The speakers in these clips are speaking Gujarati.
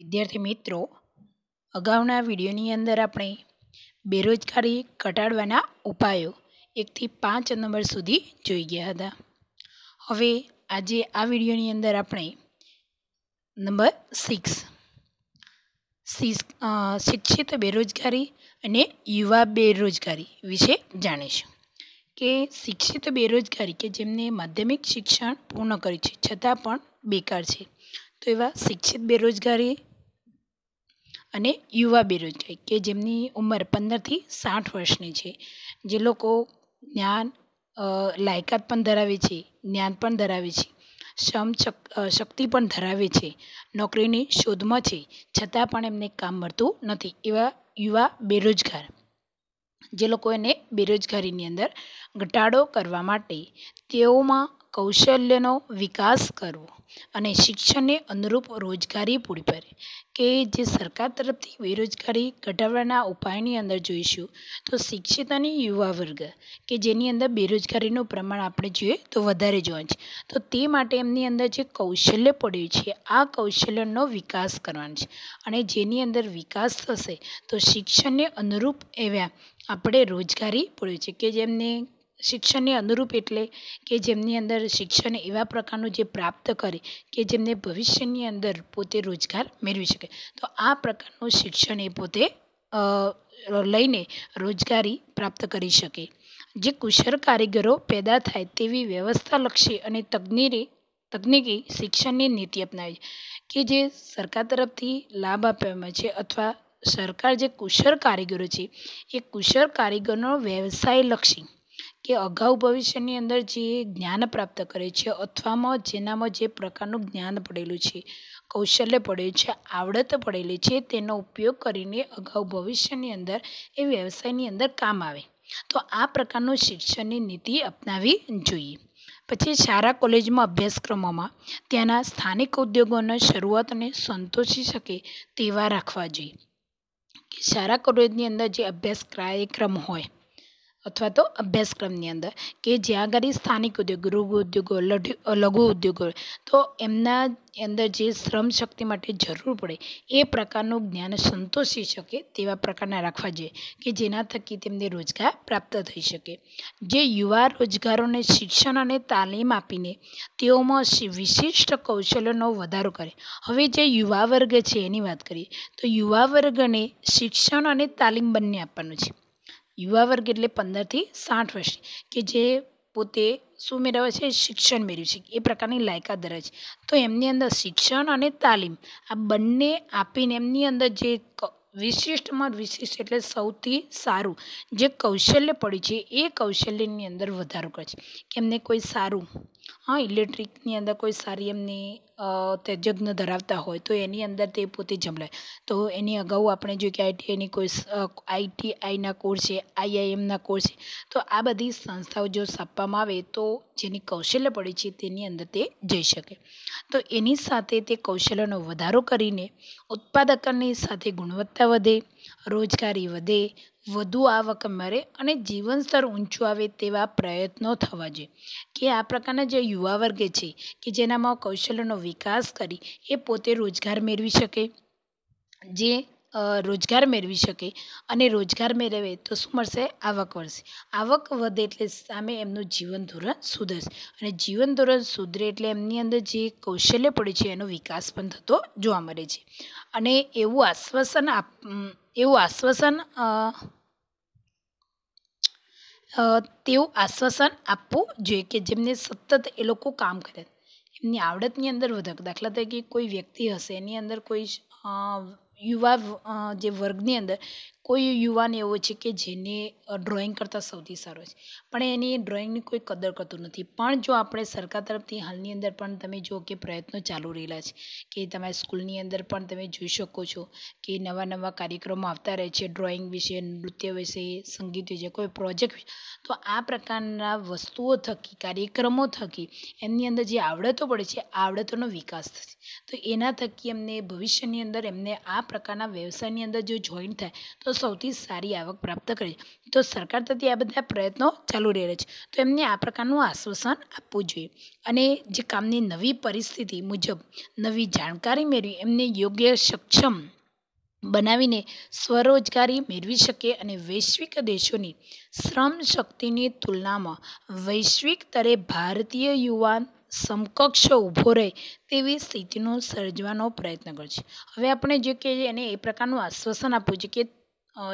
વિદ્યાર્થી મિત્રો અગાઉના વિડીયોની અંદર આપણે બેરોજગારી ઘટાડવાના ઉપાયો એકથી પાંચ નંબર સુધી જોઈ ગયા હતા હવે આજે આ વિડીયોની અંદર આપણે નંબર સિક્સ શિક્ષિત બેરોજગારી અને યુવા બેરોજગારી વિશે જાણીશું કે શિક્ષિત બેરોજગારી કે જેમને માધ્યમિક શિક્ષણ પૂર્ણ કર્યું છે છતાં પણ બેકાર છે તો એવા શિક્ષિત બેરોજગારી અને યુવા બેરોજગારી કે જેમની ઉંમર પંદરથી સાઠ વર્ષની છે જે લોકો જ્ઞાન લાયકાત પણ ધરાવે છે જ્ઞાન પણ ધરાવે છે શ્રમ શક્તિ પણ ધરાવે છે નોકરીની શોધમાં છે છતાં પણ એમને કામ મળતું નથી એવા યુવા બેરોજગાર જે લોકો એને બેરોજગારીની અંદર ઘટાડો કરવા માટે તેઓમાં કૌશલ્યનો વિકાસ કરવો અને શિક્ષણને અનુરૂપ રોજગારી પૂરી પડે કે જે સરકાર તરફથી બેરોજગારી ઘટાડવાના ઉપાયની અંદર જોઈશું તો શિક્ષિત અને યુવા વર્ગ કે જેની અંદર બેરોજગારીનું પ્રમાણ આપણે જોઈએ તો વધારે જોવાનું છે તો તે માટે એમની અંદર જે કૌશલ્ય પડ્યું છે આ કૌશલ્યનો વિકાસ કરવાનો છે અને જેની અંદર વિકાસ થશે તો શિક્ષણને અનુરૂપ એવા આપણે રોજગારી પૂરી છે કે જેમને શિક્ષણને અનુરૂપ એટલે કે જેમની અંદર શિક્ષણ એવા પ્રકારનું જે પ્રાપ્ત કરે કે જેમને ભવિષ્યની અંદર પોતે રોજગાર મેળવી શકે તો આ પ્રકારનું શિક્ષણ એ પોતે લઈને રોજગારી પ્રાપ્ત કરી શકે જે કુશળ કારીગરો પેદા થાય તેવી વ્યવસ્થાલક્ષી અને તકનીરી તકનીકી શિક્ષણની નીતિ અપનાવી કે જે સરકાર તરફથી લાભ આપવામાં છે અથવા સરકાર જે કુશળ કારીગરો છે એ કુશળ કારીગરનો વ્યવસાયલક્ષી એ અગાઉ ભવિષ્યની અંદર જે જ્ઞાન પ્રાપ્ત કરે છે અથવામાં જેનામાં જે પ્રકારનું જ્ઞાન પડેલું છે કૌશલ્ય પડેલું છે આવડત પડેલી છે તેનો ઉપયોગ કરીને અગાઉ ભવિષ્યની અંદર એ વ્યવસાયની અંદર કામ આવે તો આ પ્રકારનું શિક્ષણની નીતિ અપનાવી જોઈએ પછી સારા કોલેજમાં અભ્યાસક્રમોમાં ત્યાંના સ્થાનિક ઉદ્યોગોની શરૂઆતને સંતોષી શકે તેવા રાખવા જોઈએ સારા કોલેજની અંદર જે અભ્યાસ કાર્યક્રમ હોય અથવા તો અભ્યાસક્રમની અંદર કે જ્યાં આગળ સ્થાનિક ઉદ્યોગ ગૃહ ઉદ્યોગો લઘુ ઉદ્યોગો તો એમના અંદર જે શ્રમ શક્તિ માટે જરૂર પડે એ પ્રકારનું જ્ઞાન સંતોષી શકે તેવા પ્રકારના રાખવા જોઈએ કે જેના થકી તેમને રોજગાર પ્રાપ્ત થઈ શકે જે યુવા રોજગારોને શિક્ષણ અને તાલીમ આપીને તેઓમાં વિશિષ્ટ કૌશલ્યનો વધારો કરે હવે જે યુવા વર્ગ છે એની વાત કરીએ તો યુવા વર્ગને શિક્ષણ અને તાલીમ બંને આપવાનું છે યુવા વર્ગ એટલે પંદરથી સાઠ વર્ષ કે જે પોતે શું મેળવે છે શિક્ષણ મેળવ્યું છે એ પ્રકારની લાયકાત ધરાવે છે તો એમની અંદર શિક્ષણ અને તાલીમ આ બંને આપીને એમની અંદર જે વિશિષ્ટમાં વિશિષ્ટ એટલે સૌથી સારું જે કૌશલ્ય પડ્યું છે એ કૌશલ્યની અંદર વધારો કરે છે કે એમને કોઈ સારું હા ઇલેક્ટ્રિકની અંદર કોઈ સારી એમની તેજજ્ઞ ધરાવતા હોય તો એની અંદર તે પોતે જંપલાય તો એની અગાઉ આપણે જોયું કે આઈટીઆઈની કોર્સ આઈટીઆઈના કોર્સ છે આઈઆઈએમના કોર્સ છે તો આ બધી સંસ્થાઓ જો સ્થાપવામાં આવે તો જેની કૌશલ્ય પડે છે તેની અંદર તે જઈ શકે તો એની સાથે તે કૌશલ્યનો વધારો કરીને ઉત્પાદકની સાથે ગુણવત્તા વધે રોજગારી વધે વધુ આવક મળે અને જીવન સ્તર ઊંચું આવે તેવા પ્રયત્નો થવા જોઈએ કે આ પ્રકારના જે યુવા વર્ગ છે કે જેનામાં કૌશલ્યનો વિકાસ કરી એ પોતે રોજગાર મેળવી શકે જે રોજગાર મેળવી શકે અને રોજગાર મેળવે તો શું મળશે આવક વધશે આવક વધે એટલે સામે એમનું જીવન ધોરણ સુધરશે અને જીવન ધોરણ સુધરે એટલે એમની અંદર જે કૌશલ્ય પડે છે એનો વિકાસ પણ થતો જોવા મળે છે અને એવું આશ્વાસન આપ એવું આશ્વાસન તેવું આશ્વાસન આપવું જોઈએ કે જેમને સતત એ લોકો કામ કરે એમની આવડતની અંદર વધક દાખલા તરીકે કોઈ વ્યક્તિ હશે એની અંદર કોઈ યુવા જે વર્ગની અંદર કોઈ યુવાન એવો છે કે જેને ડ્રોઈંગ કરતાં સૌથી સારો છે પણ એની ડ્રોઈંગની કોઈ કદર કરતું નથી પણ જો આપણે સરકાર તરફથી હાલની અંદર પણ તમે જો કે પ્રયત્નો ચાલુ રહેલા છે કે તમારી સ્કૂલની અંદર પણ તમે જોઈ શકો છો કે નવા નવા કાર્યક્રમો આવતા રહે છે ડ્રોઈંગ વિશે નૃત્ય વિશે સંગીત વિશે કોઈ પ્રોજેક્ટ વિશે તો આ પ્રકારના વસ્તુઓ થકી કાર્યક્રમો થકી એમની અંદર જે આવડતો પડે છે આવડતોનો વિકાસ થશે તો એના થકી એમને ભવિષ્યની અંદર એમને આ પ્રકારના વ્યવસાયની અંદર જો જોઈન થાય તો સૌથી સારી આવક પ્રાપ્ત કરે તો સરકાર તરફથી આ બધા પ્રયત્નો ચાલુ રહે છે તો એમને આ પ્રકારનું આશ્વાસન આપવું જોઈએ અને જે કામની નવી પરિસ્થિતિ મુજબ નવી જાણકારી મેળવી એમને યોગ્ય સક્ષમ બનાવીને સ્વરોજગારી મેળવી શકે અને વૈશ્વિક દેશોની શ્રમ શક્તિની તુલનામાં વૈશ્વિક સ્તરે ભારતીય યુવાન સમકક્ષ ઊભો રહે તેવી સ્થિતિનો સર્જવાનો પ્રયત્ન કરે છે હવે આપણે જે કે એને એ પ્રકારનું આશ્વાસન આપવું છે કે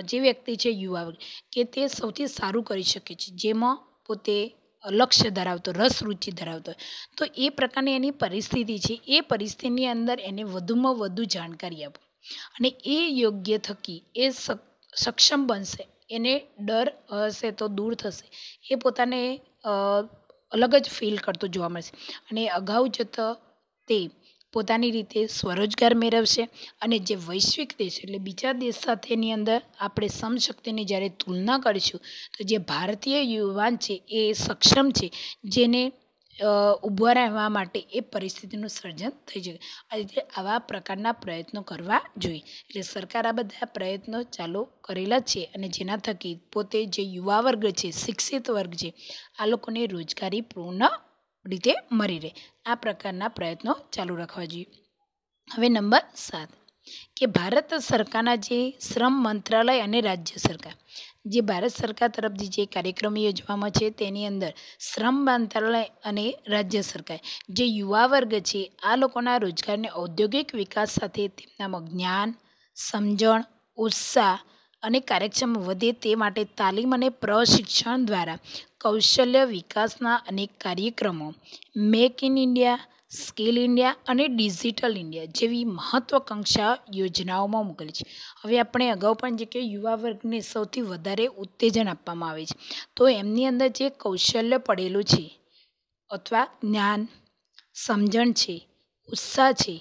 જે વ્યક્તિ છે યુવા કે તે સૌથી સારું કરી શકે છે જેમાં પોતે લક્ષ્ય ધરાવતો રસ રુચિ ધરાવતો તો એ પ્રકારની એની પરિસ્થિતિ છે એ પરિસ્થિતિની અંદર એને વધુમાં વધુ જાણકારી આપો અને એ યોગ્ય થકી એ સક્ષમ બનશે એને ડર હશે તો દૂર થશે એ પોતાને અલગ જ ફીલ કરતો જોવા મળશે અને અગાઉ જતાં તે પોતાની રીતે સ્વરોજગાર મેળવશે અને જે વૈશ્વિક દેશ એટલે બીજા દેશ સાથેની અંદર આપણે સમશક્તિની જ્યારે તુલના કરીશું તો જે ભારતીય યુવાન છે એ સક્ષમ છે જેને ઊભા રહેવા માટે એ પરિસ્થિતિનું સર્જન થઈ શકે આ રીતે આવા પ્રકારના પ્રયત્નો કરવા જોઈએ એટલે સરકાર આ બધા પ્રયત્નો ચાલુ કરેલા છે અને જેના થકી પોતે જે યુવા વર્ગ છે શિક્ષિત વર્ગ છે આ લોકોને રોજગારી પૂર્ણ રીતે મળી રહે આ પ્રકારના પ્રયત્નો ચાલુ રાખવા જોઈએ હવે નંબર સાત કે ભારત સરકારના જે શ્રમ મંત્રાલય અને રાજ્ય સરકાર જે ભારત સરકાર તરફથી જે કાર્યક્રમ યોજવામાં છે તેની અંદર શ્રમ મંત્રાલય અને રાજ્ય સરકાર જે યુવા વર્ગ છે આ લોકોના રોજગારને ઔદ્યોગિક વિકાસ સાથે તેમનામાં જ્ઞાન સમજણ ઉત્સાહ અને કાર્યક્ષમ વધે તે માટે તાલીમ અને પ્રશિક્ષણ દ્વારા કૌશલ્ય વિકાસના અનેક કાર્યક્રમો make in India skill India અને ડિજિટલ ઇન્ડિયા જેવી મહત્ત્વાકાંક્ષા યોજનાઓમાં મૂકેલી છે હવે આપણે અગાઉ પણ જે કે યુવા વર્ગને સૌથી વધારે ઉત્તેજન આપવામાં આવે છે તો એમની અંદર જે કૌશલ્ય પડેલું છે અથવા જ્ઞાન સમજણ છે ઉત્સાહ છે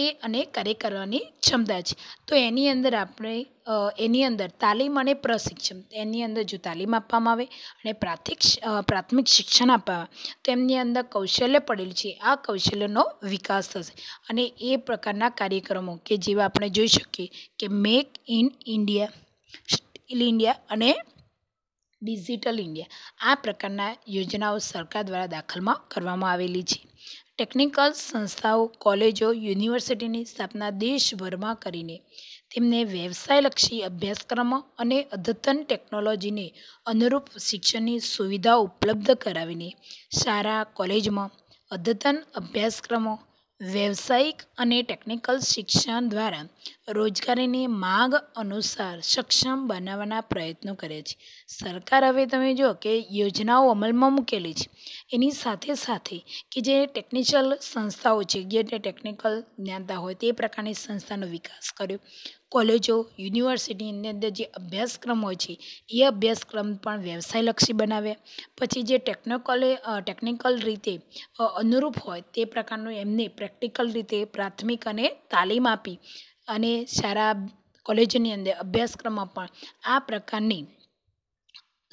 એ અને કાર્ય કરવાની ક્ષમતા છે તો એની અંદર આપણે એની અંદર તાલીમ અને પ્રશિક્ષણ એની અંદર જો તાલીમ આપવામાં આવે અને પ્રાથમિક પ્રાથમિક શિક્ષણ આપવામાં આવે તો એમની અંદર કૌશલ્ય પડેલું છે આ કૌશલ્યનો વિકાસ થશે અને એ પ્રકારના કાર્યક્રમો કે જેવા આપણે જોઈ શકીએ કે make in India steel India અને ડિજિટલ ઇન્ડિયા આ પ્રકારના યોજનાઓ સરકાર દ્વારા દાખલમાં કરવામાં આવેલી છે ટેકનિકલ સંસ્થાઓ કોલેજો યુનિવર્સિટીની સ્થાપના દેશભરમાં કરીને તેમને વ્યવસાયલક્ષી અભ્યાસક્રમો અને અદ્યતન ટેકનોલોજીને અનુરૂપ શિક્ષણની સુવિધા ઉપલબ્ધ કરાવીને શાળા કોલેજમાં અદ્યતન અભ્યાસક્રમો વ્યવસાયિક અને ટેકનિકલ શિક્ષણ દ્વારા રોજગારીની માંગ અનુસાર સક્ષમ બનાવવાના પ્રયત્નો કરે છે સરકાર હવે તમે જો કે યોજનાઓ અમલમાં મૂકેલી છે એની સાથે સાથે કે જે ટેકનિકલ સંસ્થાઓ છે જે ટેકનિકલ જ્ઞાનતા હોય તે પ્રકારની સંસ્થાનો વિકાસ કર્યો કોલેજો યુનિવર્સિટીની અંદર જે અભ્યાસક્રમ હોય છે એ અભ્યાસક્રમ પણ વ્યવસાયલક્ષી બનાવે પછી જે ટેકનોકોલે ટેકનિકલ રીતે અનુરૂપ હોય તે પ્રકારનું એમને પ્રેક્ટિકલ રીતે પ્રાથમિક અને તાલીમ આપી અને સારા કોલેજની અંદર અભ્યાસક્રમમાં પણ આ પ્રકારની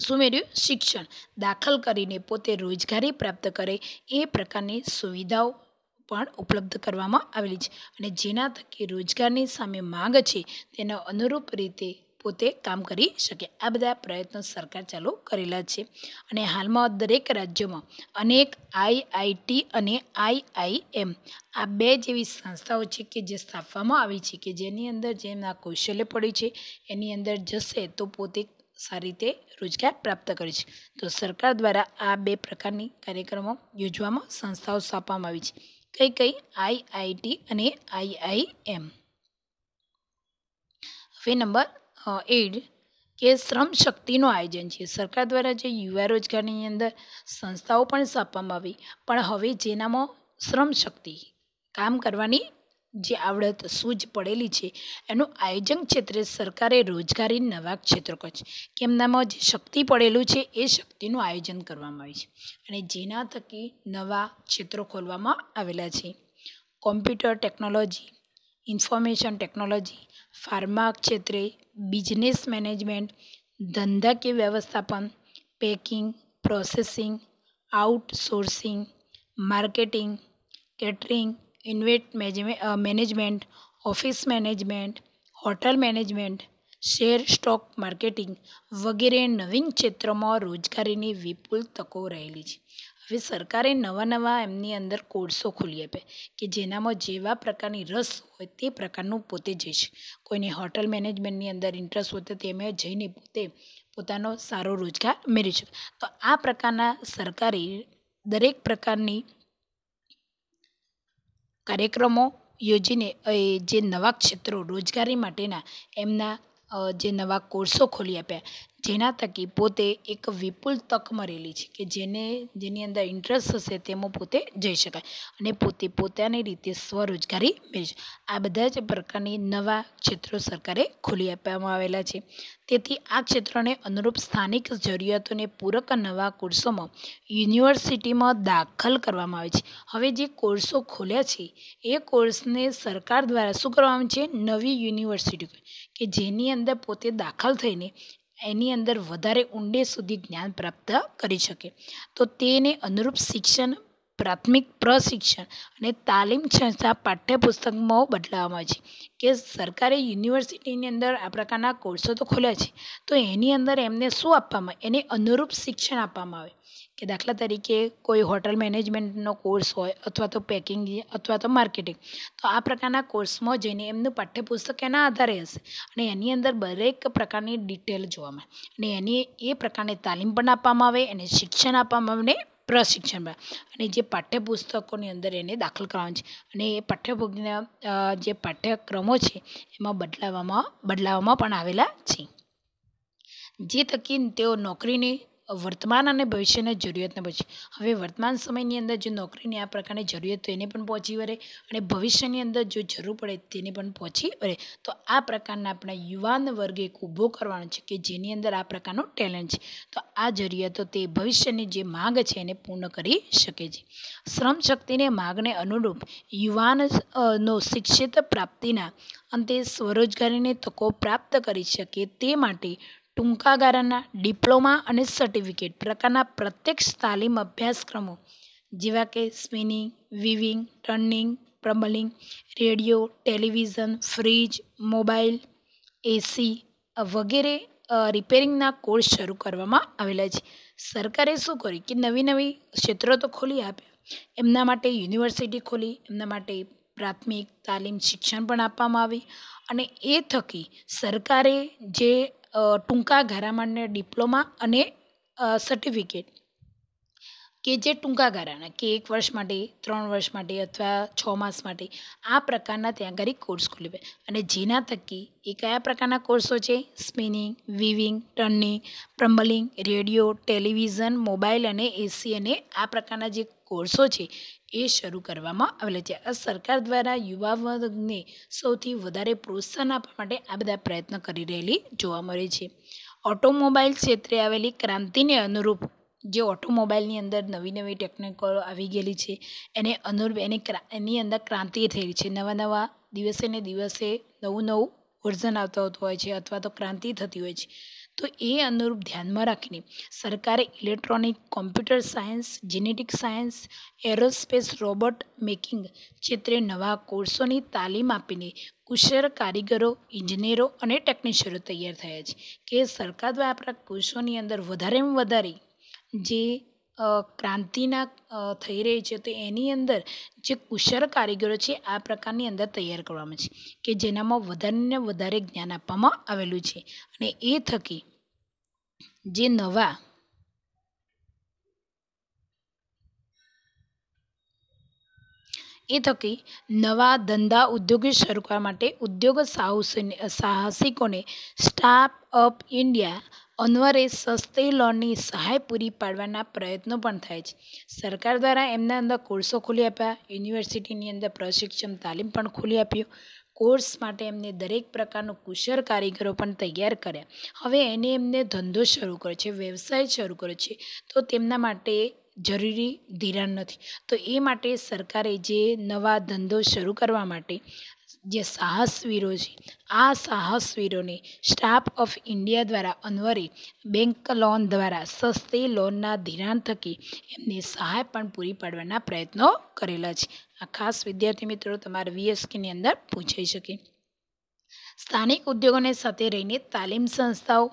સુમેર્યું શિક્ષણ દાખલ કરીને પોતે રોજગારી પ્રાપ્ત કરે એ પ્રકારની સુવિધાઓ પણ ઉપલબ્ધ કરવામાં આવેલી છે અને જેના થકી રોજગારની સામે માંગ છે તેના અનુરૂપ રીતે પોતે કામ કરી શકે આ બધા પ્રયત્નો સરકાર ચાલુ કરેલા છે અને હાલમાં દરેક રાજ્યોમાં અનેક આઈઆઈટી અને આઈઆઈએમ આ બે જેવી સંસ્થાઓ છે કે જે સ્થાપવામાં આવી છે કે જેની અંદર જેમના કૌશલ્ય પડ્યું છે એની અંદર જશે તો પોતે સારી રીતે રોજગાર પ્રાપ્ત કરે છે તો સરકાર દ્વારા આ બે પ્રકારની કાર્યક્રમો યોજવામાં સંસ્થાઓ સ્થાપવામાં આવી છે કઈ કઈ આઈઆઈટી અને આઈઆઈએમ હવે નંબર એડ કે શ્રમ શક્તિનું આયોજન છે સરકાર દ્વારા જે યુવા રોજગારની અંદર સંસ્થાઓ પણ સ્થાપવામાં આવી પણ હવે જેનામાં શ્રમ શક્તિ કામ કરવાની જે આવડત સૂઝ પડેલી છે એનું આયોજન ક્ષેત્રે સરકારે રોજગારી નવા ક્ષેત્ર કહે છે કે એમનામાં જે શક્તિ પડેલું છે એ શક્તિનું આયોજન કરવામાં આવ્યું છે અને જેના થકી નવા ક્ષેત્રો ખોલવામાં આવેલા છે computer technology information technology pharma ક્ષેત્રે બિઝનેસ મેનેજમેન્ટ ધંધાકીય વ્યવસ્થાપન packing processing outsourcing marketing catering event management office management hotel management share stock marketing વગેરે નવીન ક્ષેત્રોમાં રોજગારીની વિપુલ તકો રહેલી છે હવે સરકારે નવા નવા એમની અંદર કોર્સો ખોલી આપે કે જેનામાં જેવા પ્રકારની રસ હોય તે પ્રકારનું પોતે જઈશ કોઈને હોટલ મેનેજમેન્ટની અંદર ઇન્ટરેસ્ટ હોય તો તેમાં જઈને પોતે પોતાનો સારો રોજગાર મેળવી શકે તો આ પ્રકારના સરકારે દરેક પ્રકારની કાર્યક્રમો યોજીને એ જે નવા ક્ષેત્રો રોજગારી માટેના એમના જે નવા કોર્સો ખોલી આપ્યા જેના થકી પોતે એક વિપુલ તક મળેલી છે કે જેને જેની અંદર ઇન્ટરેસ્ટ હશે તેમાં પોતે જઈ શકાય અને પોતે પોતાની રીતે સ્વરોજગારી મેળવી આ બધા જ પ્રકારની નવા ક્ષેત્રો સરકારે ખોલી આપવામાં આવેલા છે તેથી આ ક્ષેત્રને અનુરૂપ સ્થાનિક જરૂરિયાતોને પૂરક નવા કોર્સોમાં યુનિવર્સિટીમાં દાખલ કરવામાં આવે છે હવે જે કોર્સો ખોલ્યા છે એ કોર્સને સરકાર દ્વારા શું કરવામાં આવે છે નવી યુનિવર્સિટી કે જેની અંદર પોતે દાખલ થઈને એની અંદર વધારે ઊંડે સુધી જ્ઞાન પ્રાપ્ત કરી શકે તો તેને અનુરૂપ શિક્ષણ પ્રાથમિક પ્રશિક્ષણ અને તાલીમ સંસ્થા પાઠ્યપુસ્તકમાં બદલાવવામાં છે કે સરકારે યુનિવર્સિટીની અંદર આ પ્રકારના કોર્સો તો ખોલ્યા છે તો એની અંદર એમને શું આપવામાં એને અનુરૂપ શિક્ષણ આપવામાં આવે કે દાખલા તરીકે કોઈ હોટલ મેનેજમેન્ટનો કોર્સ હોય અથવા તો પેકિંગ અથવા તો માર્કેટિંગ તો આ પ્રકારના કોર્સમાં જઈને એમનું પાઠ્યપુસ્તક એના આધારે હશે અને એની અંદર દરેક પ્રકારની ડિટેલ જોવા મળે અને એની એ પ્રકારની તાલીમ પણ આપવામાં આવે એને શિક્ષણ આપવામાં આવે પ્રશિક્ષણમાં અને જે પાઠ્યપુસ્તકોની અંદર એને દાખલ કરવાનું છે અને એ પાઠ્યપુસ્તકના જે પાઠ્યક્રમો છે એમાં બદલાવવામાં બદલાવવામાં પણ આવેલા છે જે તકી તેઓ નોકરીની વર્તમાન અને ભવિષ્યની જરૂરિયાતને પહોંચે હવે વર્તમાન સમયની અંદર જો નોકરીની આ પ્રકારની જરૂરિયાત તો એને પણ પહોંચી વળે અને ભવિષ્યની અંદર જો જરૂર પડે તેને પણ પહોંચી વળે તો આ પ્રકારના આપણા યુવાન વર્ગ એક ઊભો કરવાનો છે કે જેની અંદર આ પ્રકારનું ટેલેન્ટ છે તો આ જરૂરિયાતો તે ભવિષ્યની જે માગ છે એને પૂર્ણ કરી શકે છે શ્રમ શક્તિને માગને અનુરૂપ યુવાનનો શિક્ષિત પ્રાપ્તિના અંતે સ્વરોજગારીની તકો પ્રાપ્ત કરી શકે તે માટે ટૂંકા ગાળાના ડિપ્લોમા અને સર્ટિફિકેટ પ્રકારના પ્રત્યક્ષ તાલીમ અભ્યાસક્રમો જેવા કે spinning weaving turning plumbing radio television fridge mobile AC વગેરે રિપેરિંગના કોર્સ શરૂ કરવામાં આવેલા છે સરકારે શું કર્યું કે નવી નવી ક્ષેત્રો તો ખોલી આપે એમના માટે યુનિવર્સિટી ખોલી એમના માટે પ્રાથમિક તાલીમ શિક્ષણ પણ આપવામાં આવી અને એ થકી સરકારે જે ટૂંકા ગાળામાંને ડિપ્લોમા અને સર્ટિફિકેટ કે જે ટૂંકા ગાળાના કે એક વર્ષ માટે ત્રણ વર્ષ માટે અથવા છ માસ માટે આ પ્રકારના ત્યાં આગળ કોર્સ ખોલી પડે અને જેના થકી એ કયા પ્રકારના કોર્સો છે spinning weaving turning plumbing radio television mobile અને એસી અને આ પ્રકારના જે કોર્સો છે એ શરૂ કરવામાં આવેલા છે આ સરકાર દ્વારા યુવા વર્ગને સૌથી વધારે પ્રોત્સાહન આપવા માટે આ બધા પ્રયત્ન કરી રહેલી જોવા મળે છે ઓટોમોબાઈલ ક્ષેત્રે આવેલી ક્રાંતિને અનુરૂપ જે ઓટોમોબાઈલની અંદર નવી નવી ટેકનિકો આવી ગયેલી છે એને અનુરૂપ એની એની અંદર ક્રાંતિ થયેલી છે નવા નવા દિવસે ને દિવસે નવું નવું વર્ઝન આવતું હોય છે અથવા તો ક્રાંતિ થતી હોય છે તો એ અનુરૂપ ધ્યાનમાં રાખીને સરકારે electronic computer science genetic science aerospace robot making ક્ષેત્રે નવા કોર્સોની તાલીમ આપીને કુશળ કારીગરો ઇજનેરો અને ટેકનિશિયનો તૈયાર થયા છે કે સરકાર દ્વારા આપણા કોર્સોની અંદર વધારેમાં વધારે જે ક્રાંતિના થઈ રહી છે તો એની અંદર જે કુશળ કારીગરો છે આ પ્રકારની અંદર તૈયાર કરવામાં છે કે જેનામાં વધારેને વધારે જ્ઞાન આપવામાં આવેલું છે અને એ થકી જે નવા એ થકી નવા ધંધા ઉદ્યોગો શરૂ કરવા માટે ઉદ્યોગ સાહસિકોને સ્ટાર્ટ અપ ઇન્ડિયા અનવરે સસ્તે લોનની સહાય પૂરી પાડવાના પ્રયત્નો પણ થાય છે સરકાર દ્વારા એમના અંદર કોર્સો ખોલી આપ્યા યુનિવર્સિટીની અંદર પ્રશિક્ષણ તાલીમ પણ ખોલી આપ્યું કોર્સ માટે એમને દરેક પ્રકારનો કુશળ કારીગરો પણ તૈયાર કર્યા હવે એને એમને ધંધો શરૂ કર્યો છે વ્યવસાય શરૂ કર્યો છે તો તેમના માટે જરૂરી ધિરાણ નથી તો એ માટે સરકારે જે નવા ધંધો શરૂ કરવા માટે જે સાહસવીરો છે આ સાહસવીરોને સ્ટાફ ઓફ ઇન્ડિયા દ્વારા અન્વરે બેંક લોન દ્વારા સસ્તી લોનના ધિરાણ થકી એમની સહાય પણ પૂરી પાડવાના પ્રયત્નો કરેલા છે આ ખાસ વિદ્યાર્થી મિત્રો તમારા વીએસકેની અંદર પૂછાઈ શકે સ્થાનિક ઉદ્યોગોને સાથે રહીને તાલીમ સંસ્થાઓ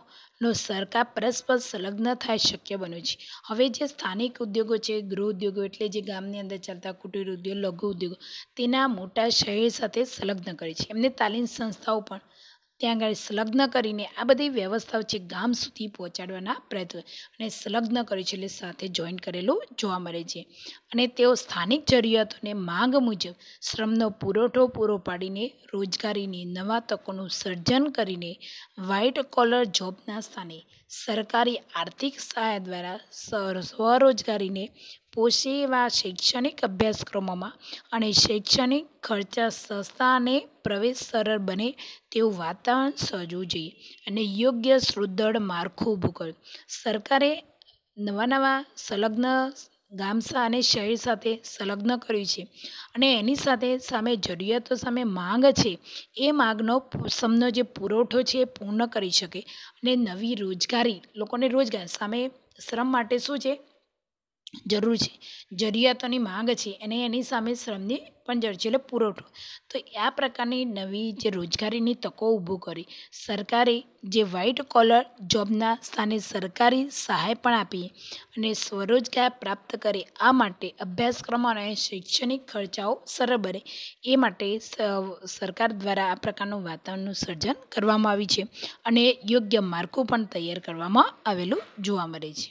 નો સરકાર પરસ્પર સંલગ્ન થાય શક્ય બન્યું છે હવે જે સ્થાનિક ઉદ્યોગો છે ગૃહ ઉદ્યોગો એટલે જે ગામની અંદર ચાલતા કુટીર ઉદ્યોગ લઘુ ઉદ્યોગો તેના મોટા શહેર સાથે સંલગ્ન કરે છે એમને તાલીમ સંસ્થાઓ પણ ત્યાં આગળ સંલગ્ન કરીને આ બધી વ્યવસ્થાઓ છે ગામ સુધી પહોંચાડવાના પ્રયત્નો અને સંલગ્ન કરે છે એટલે સાથે જોઈન કરેલું જોવા મળે છે અને તેઓ સ્થાનિક જરૂરિયાતોને માંગ મુજબ શ્રમનો પુરવઠો પૂરો પાડીને રોજગારીની નવા તકોનું સર્જન કરીને વ્હાઇટ કોલર જોબના સ્થાને સરકારી આર્થિક સહાય દ્વારા સ્વરોજગારીને પોષે એવા શૈક્ષણિક અભ્યાસક્રમોમાં અને શૈક્ષણિક ખર્ચા સસ્તા અને પ્રવેશ સરળ બને તેવું વાતાવરણ સર્જવું જોઈએ અને યોગ્ય સુદૃઢ માળખું ઊભું કરવું સરકારે નવા નવા સંલગ્ન ગામસા અને શહેર સાથે સંલગ્ન કર્યું છે અને એની સાથે સામે જરૂરિયાતો સામે માંગ છે એ માંગનો સમનો જે પુરવઠો છે એ પૂર્ણ કરી શકે અને નવી રોજગારી લોકોને રોજગાર સામે શ્રમ માટે શું છે જરૂર છે જરૂરિયાતોની માંગ છે અને એની સામે શ્રમની પણ જરૂર છે એટલે પુરવઠો તો આ પ્રકારની નવી જે રોજગારીની તકો ઊભું કરી સરકારે જે વ્હાઇટ કોલર જોબના સ્થાને સરકારી સહાય પણ આપી અને સ્વરોજગાર પ્રાપ્ત કરે આ માટે અભ્યાસક્રમો અને શૈક્ષણિક ખર્ચાઓ સરળ બને એ માટે સરકાર દ્વારા આ પ્રકારનું વાતાવરણનું સર્જન કરવામાં આવ્યું છે અને યોગ્ય માળખું પણ તૈયાર કરવામાં આવેલું જોવા મળે છે